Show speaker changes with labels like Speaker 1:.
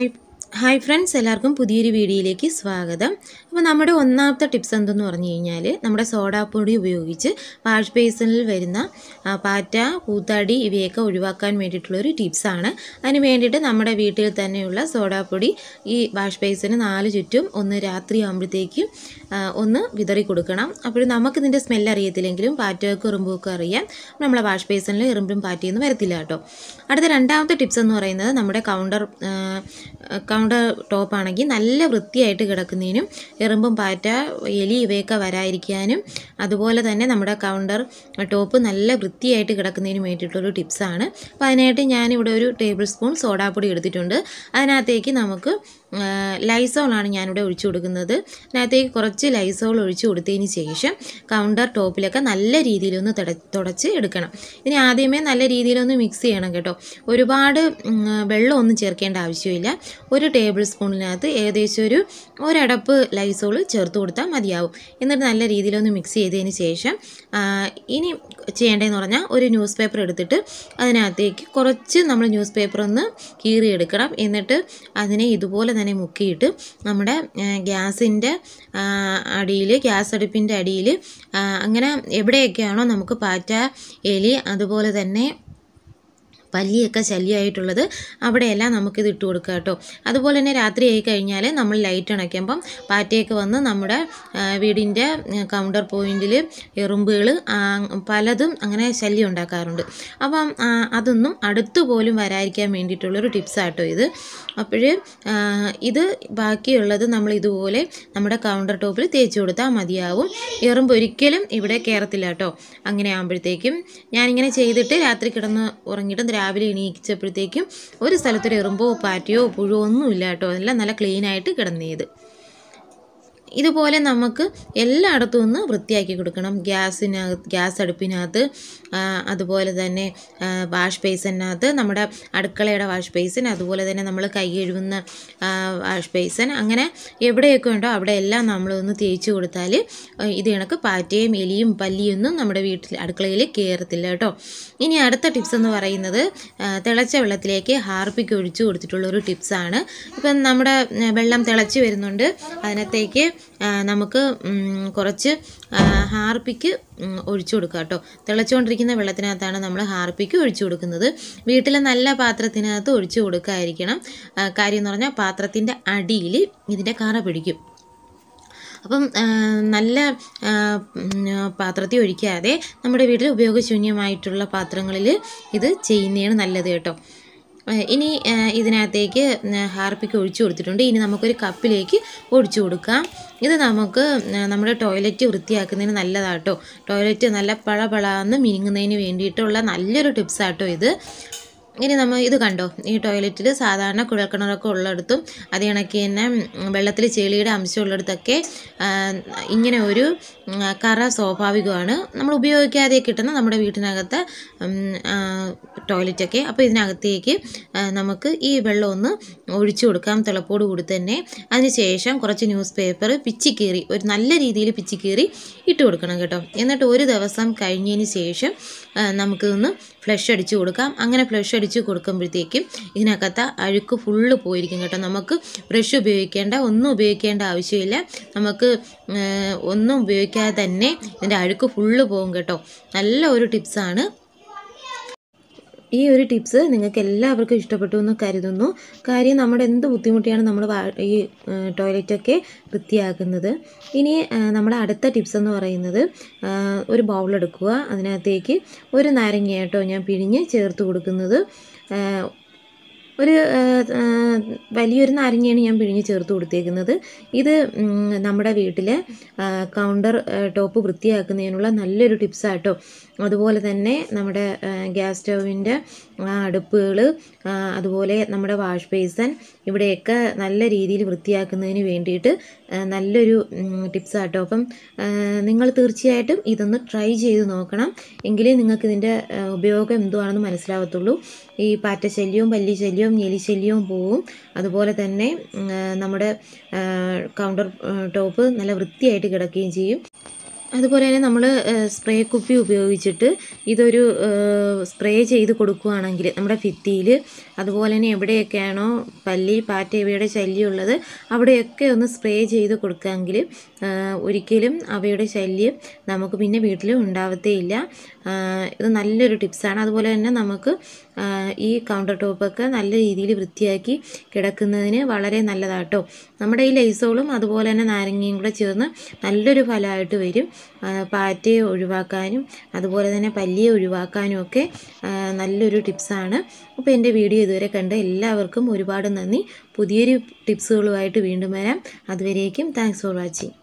Speaker 1: leave hi friends എല്ലാവർക്കും പുതിയൊരു വീഡിയോയിലേക്ക് സ്വാഗതം അപ്പോൾ നമ്മുടെ ഒന്നാമത്തെ ടിപ്സ് എന്തെന്ന് പറഞ്ഞു കഴിഞ്ഞാൽ നമ്മുടെ സോഡാപ്പൊടി ഉപയോഗിച്ച് വാഷ് ബേസിനിൽ വരുന്ന പാറ്റ പൂത്താടി ഇവയൊക്കെ ഒഴിവാക്കാൻ വേണ്ടിയിട്ടുള്ളൊരു ടിപ്സാണ് അതിന് വേണ്ടിയിട്ട് നമ്മുടെ വീട്ടിൽ തന്നെയുള്ള സോഡാപ്പൊടി ഈ വാഷ് ബേസിന് നാല് ചുറ്റും ഒന്ന് രാത്രി ആകുമ്പോഴത്തേക്കും ഒന്ന് വിതറി കൊടുക്കണം അപ്പോൾ നമുക്കിതിൻ്റെ സ്മെല്ല് അറിയത്തില്ലെങ്കിലും പാറ്റകൾക്ക് ഇറുമ്പൊക്കെ അറിയാം നമ്മളെ വാഷ് ബേസിനിൽ ഇറുമ്പും പാറ്റയൊന്നും വരത്തില്ല കേട്ടോ അടുത്ത രണ്ടാമത്തെ ടിപ്സ് എന്ന് പറയുന്നത് നമ്മുടെ കൗണ്ടർ റൗണ്ട് ടോപ്പാണെങ്കിൽ നല്ല വൃത്തിയായിട്ട് കിടക്കുന്നതിനും എറുമ്പും പാറ്റ എലി ഇവയൊക്കെ വരാതിരിക്കാനും അതുപോലെ തന്നെ നമ്മുടെ കൗണ്ടർ ടോപ്പ് നല്ല വൃത്തിയായിട്ട് കിടക്കുന്നതിനും വേണ്ടിയിട്ടുള്ളൊരു ടിപ്സാണ് അപ്പോൾ അതിനായിട്ട് ഞാനിവിടെ ഒരു ടേബിൾ സ്പൂൺ സോഡാപ്പൊടി എടുത്തിട്ടുണ്ട് അതിനകത്തേക്ക് നമുക്ക് ലൈസോളാണ് ഞാനിവിടെ ഒഴിച്ചു കൊടുക്കുന്നത് അതിനകത്തേക്ക് കുറച്ച് ലൈസോൾ ഒഴിച്ചു കൊടുത്തതിന് ശേഷം കൗണ്ടർ ടോപ്പിലൊക്കെ നല്ല രീതിയിലൊന്ന് തുടച്ച് എടുക്കണം ഇനി ആദ്യമേ നല്ല രീതിയിലൊന്ന് മിക്സ് ചെയ്യണം കേട്ടോ ഒരുപാട് വെള്ളമൊന്നും ചേർക്കേണ്ട ആവശ്യമില്ല ഒരു ടേബിൾ സ്പൂണിനകത്ത് ഏകദേശം ഒരു ഒരടപ്പ് ലൈസോൾ ചേർത്ത് കൊടുത്താൽ മതിയാവും എന്നിട്ട് നല്ല രീതിയിലൊന്ന് മിക്സ് ചെയ്തതിന് ശേഷം ഇനി ചെയ്യേണ്ടതെന്ന് പറഞ്ഞാൽ ഒരു ന്യൂസ് പേപ്പർ എടുത്തിട്ട് അതിനകത്തേക്ക് കുറച്ച് നമ്മൾ ന്യൂസ് പേപ്പർ ഒന്ന് കീറിയെടുക്കണം എന്നിട്ട് അതിനെ ഇതുപോലെ തന്നെ മുക്കിയിട്ട് നമ്മുടെ ഗ്യാസിൻ്റെ അടിയിൽ ഗ്യാസ് അടുപ്പിൻ്റെ അടിയിൽ അങ്ങനെ എവിടെയൊക്കെയാണോ നമുക്ക് പാറ്റ എലി അതുപോലെ തന്നെ പല്ലിയൊക്കെ ശല്യമായിട്ടുള്ളത് അവിടെയെല്ലാം നമുക്കിത് ഇട്ട് കൊടുക്കുക കേട്ടോ അതുപോലെ തന്നെ രാത്രി ആയി കഴിഞ്ഞാൽ നമ്മൾ ലൈറ്റ് അണയ്ക്കുമ്പം പാറ്റയൊക്കെ വന്ന് നമ്മുടെ വീടിൻ്റെ കൗണ്ടർ പോയിന്റിൽ എറുമ്പുകൾ പലതും അങ്ങനെ ശല്യം ഉണ്ടാക്കാറുണ്ട് അപ്പം അതൊന്നും അടുത്തുപോലും പോലും വരാതിരിക്കാൻ വേണ്ടിയിട്ടുള്ളൊരു ടിപ്സാട്ടോ ഇത് അപ്പോൾ ഇത് ബാക്കിയുള്ളത് നമ്മൾ ഇതുപോലെ നമ്മുടെ കൗണ്ടർ ടോപ്പിൽ തേച്ച് കൊടുത്താൽ മതിയാവും എറുമ്പ് ഒരിക്കലും ഇവിടെ കയറത്തില്ല കേട്ടോ അങ്ങനെ ആകുമ്പോഴത്തേക്കും ഞാനിങ്ങനെ ചെയ്തിട്ട് രാത്രി കിടന്ന് ഉറങ്ങിയിട്ട് രാവിലെ എണീക്കിച്ചപ്പോഴത്തേക്കും ഒരു സ്ഥലത്തൊരു എറുമ്പോ പാറ്റയോ പുഴോ ഒന്നുമില്ല കേട്ടോ എല്ലാം നല്ല ക്ലീനായിട്ട് കിടന്നേത് ഇതുപോലെ നമുക്ക് എല്ലായിടത്തും ഒന്ന് വൃത്തിയാക്കി കൊടുക്കണം ഗ്യാസിനകത്ത് ഗ്യാസ് അടുപ്പിനകത്ത് അതുപോലെ തന്നെ വാഷ് ബേസിനകത്ത് നമ്മുടെ അടുക്കളയുടെ വാഷ് ബേസൻ അതുപോലെ തന്നെ നമ്മൾ കൈ കഴുകുന്ന വാഷ് ബേസൻ അങ്ങനെ എവിടെയൊക്കെ ഉണ്ടോ അവിടെ എല്ലാം നമ്മളൊന്ന് തേച്ച് കൊടുത്താൽ ഇത് കണക്ക് പാറ്റയും എലിയും പല്ലിയൊന്നും നമ്മുടെ വീട്ടിൽ അടുക്കളയിൽ കയറത്തില്ല കേട്ടോ ഇനി അടുത്ത ടിപ്സ് എന്ന് പറയുന്നത് തിളച്ച വെള്ളത്തിലേക്ക് ഹാർപ്പിക്ക് ഒഴിച്ച് കൊടുത്തിട്ടുള്ള ഒരു ടിപ്സാണ് ഇപ്പം നമ്മുടെ വെള്ളം തിളച്ച് വരുന്നുണ്ട് അതിനകത്തേക്ക് നമുക്ക് കുറച്ച് ഹാർപ്പിക്ക് ഒഴിച്ചു കൊടുക്കുക കേട്ടോ തിളച്ചുകൊണ്ടിരിക്കുന്ന വെള്ളത്തിനകത്താണ് നമ്മൾ ഹാർപ്പിക്ക് ഒഴിച്ചു കൊടുക്കുന്നത് വീട്ടിലെ നല്ല പാത്രത്തിനകത്ത് ഒഴിച്ചു കൊടുക്കാതിരിക്കണം കാര്യം എന്ന് പറഞ്ഞാൽ പാത്രത്തിൻ്റെ അടിയിൽ ഇതിൻ്റെ കറ പിടിക്കും അപ്പം നല്ല പാത്രത്തിൽ ഒഴിക്കാതെ നമ്മുടെ വീട്ടിൽ ഉപയോഗശൂന്യമായിട്ടുള്ള പാത്രങ്ങളിൽ ഇത് ചെയ്യുന്നതാണ് നല്ലത് കേട്ടോ ഇനി ഇതിനകത്തേക്ക് ഹാർപ്പിക്ക് ഒഴിച്ചു കൊടുത്തിട്ടുണ്ട് ഇനി നമുക്കൊരു കപ്പിലേക്ക് ഒഴിച്ചു കൊടുക്കാം ഇത് നമുക്ക് നമ്മുടെ ടോയ്ലറ്റ് വൃത്തിയാക്കുന്നതിന് നല്ലതാട്ടോ ടോയ്ലറ്റ് നല്ല പഴ പളാന്ന് മിനുങ്ങുന്നതിന് വേണ്ടിയിട്ടുള്ള നല്ലൊരു ടിപ്സാട്ടോ ഇത് ഇനി നമ്മൾ ഇത് കണ്ടോ ഈ ടോയ്ലറ്റിൽ സാധാരണ കുഴൽക്കിണറൊക്കെ ഉള്ളിടത്തും അത് ഇണക്കി തന്നെ വെള്ളത്തിൽ ചെളിയുടെ അംശം ഉള്ളിടത്തൊക്കെ ഇങ്ങനെ ഒരു കറ സ്വാഭാവികമാണ് നമ്മൾ ഉപയോഗിക്കാതെ കിട്ടുന്ന നമ്മുടെ വീട്ടിനകത്ത് ടോയ്ലറ്റൊക്കെ അപ്പോൾ ഇതിനകത്തേക്ക് നമുക്ക് ഈ വെള്ളം ഒന്ന് ഒഴിച്ചു കൊടുക്കാം തിളപ്പോട് കൂടി തന്നെ അതിനുശേഷം കുറച്ച് ന്യൂസ് പേപ്പർ പിച്ചിക്കീറി ഒരു നല്ല രീതിയിൽ പിച്ചിക്കീറി ഇട്ട് കൊടുക്കണം കേട്ടോ എന്നിട്ട് ഒരു ദിവസം കഴിഞ്ഞതിന് ശേഷം നമുക്കിതൊന്ന് ഫ്ലഷ് അടിച്ചു കൊടുക്കാം അങ്ങനെ ഫ്ലഷ് അടിച്ച് കൊടുക്കുമ്പോഴത്തേക്കും ഇതിനകത്ത് അഴുക്ക് ഫുള്ള് പോയിരിക്കും കേട്ടോ നമുക്ക് ബ്രഷ് ഉപയോഗിക്കേണ്ട ഒന്നും ഉപയോഗിക്കേണ്ട ആവശ്യമില്ല നമുക്ക് ഒന്നും ഉപയോഗിക്കാതെ തന്നെ ഇതിൻ്റെ അഴുക്ക് ഫുള്ള് പോകും കേട്ടോ നല്ല ഒരു ടിപ്സാണ് ഈ ഒരു ടിപ്സ് നിങ്ങൾക്ക് എല്ലാവർക്കും ഇഷ്ടപ്പെട്ടു എന്ന് കരുതുന്നു കാര്യം നമ്മുടെ എന്ത് ബുദ്ധിമുട്ടിയാണ് നമ്മൾ ഈ ടോയ്ലറ്റൊക്കെ വൃത്തിയാക്കുന്നത് ഇനി നമ്മുടെ അടുത്ത ടിപ്സ് എന്ന് പറയുന്നത് ഒരു ബൗളെടുക്കുക അതിനകത്തേക്ക് ഒരു നാരങ്ങയായിട്ടോ ഞാൻ പിഴിഞ്ഞ് ചേർത്ത് കൊടുക്കുന്നത് ഒരു വലിയൊരു നാരങ്ങയാണ് ഞാൻ പിഴിഞ്ഞ് ചേർത്ത് കൊടുത്തേക്കുന്നത് ഇത് നമ്മുടെ വീട്ടിലെ കൗണ്ടർ ടോപ്പ് വൃത്തിയാക്കുന്നതിനുള്ള നല്ലൊരു ടിപ്സാട്ടോ അതുപോലെ തന്നെ നമ്മുടെ ഗ്യാസ് സ്റ്റൗവിൻ്റെ അടുപ്പുകൾ അതുപോലെ നമ്മുടെ വാഷ് ബേസൺ ഇവിടെയൊക്കെ നല്ല രീതിയിൽ വൃത്തിയാക്കുന്നതിന് വേണ്ടിയിട്ട് നല്ലൊരു ടിപ്സാട്ടോ അപ്പം നിങ്ങൾ തീർച്ചയായിട്ടും ഇതൊന്ന് ട്രൈ ചെയ്ത് നോക്കണം എങ്കിലേ നിങ്ങൾക്ക് ഇതിൻ്റെ ഉപയോഗം എന്തുവാണെന്ന് മനസ്സിലാവത്തുള്ളൂ ഈ പാറ്റശല്യവും പല്ലിശല്യവും ഞെലിശല്യവും പോവും അതുപോലെ തന്നെ നമ്മുടെ കൗണ്ടർ ടോപ്പ് നല്ല വൃത്തിയായിട്ട് കിടക്കുകയും ചെയ്യും അതുപോലെ തന്നെ നമ്മൾ സ്പ്രേ കുപ്പി ഉപയോഗിച്ചിട്ട് ഇതൊരു സ്പ്രേ ചെയ്ത് കൊടുക്കുകയാണെങ്കിൽ നമ്മുടെ ഭിത്തിയിൽ അതുപോലെ തന്നെ എവിടെയൊക്കെയാണോ പല്ലി പാറ്റ ഇവയുടെ ഉള്ളത് അവിടെയൊക്കെ ഒന്ന് സ്പ്രേ ചെയ്ത് കൊടുക്കുകയാണെങ്കിൽ ഒരിക്കലും അവയുടെ ശല്യം നമുക്ക് പിന്നെ വീട്ടിലും ഉണ്ടാവത്തേയില്ല ഇത് നല്ലൊരു ടിപ്സാണ് അതുപോലെ തന്നെ നമുക്ക് ഈ കൗണ്ടർ ടോപ്പൊക്കെ നല്ല രീതിയിൽ വൃത്തിയാക്കി കിടക്കുന്നതിന് വളരെ നല്ലതാട്ടോ നമ്മുടെ ഈ ലൈസോളും അതുപോലെ തന്നെ നാരങ്ങയും കൂടെ ചേർന്ന് നല്ലൊരു ഫലമായിട്ട് വരും പാറ്റയെ ഒഴിവാക്കാനും അതുപോലെ തന്നെ പല്ലിയെ ഒഴിവാക്കാനും ഒക്കെ നല്ലൊരു ടിപ്സാണ് അപ്പോൾ എൻ്റെ വീഡിയോ ഇതുവരെ കണ്ട് എല്ലാവർക്കും ഒരുപാട് നന്ദി പുതിയൊരു ടിപ്സുകളുമായിട്ട് വീണ്ടും വരാം അതുവരേക്കും താങ്ക്സ് ഫോർ വാച്ചിങ്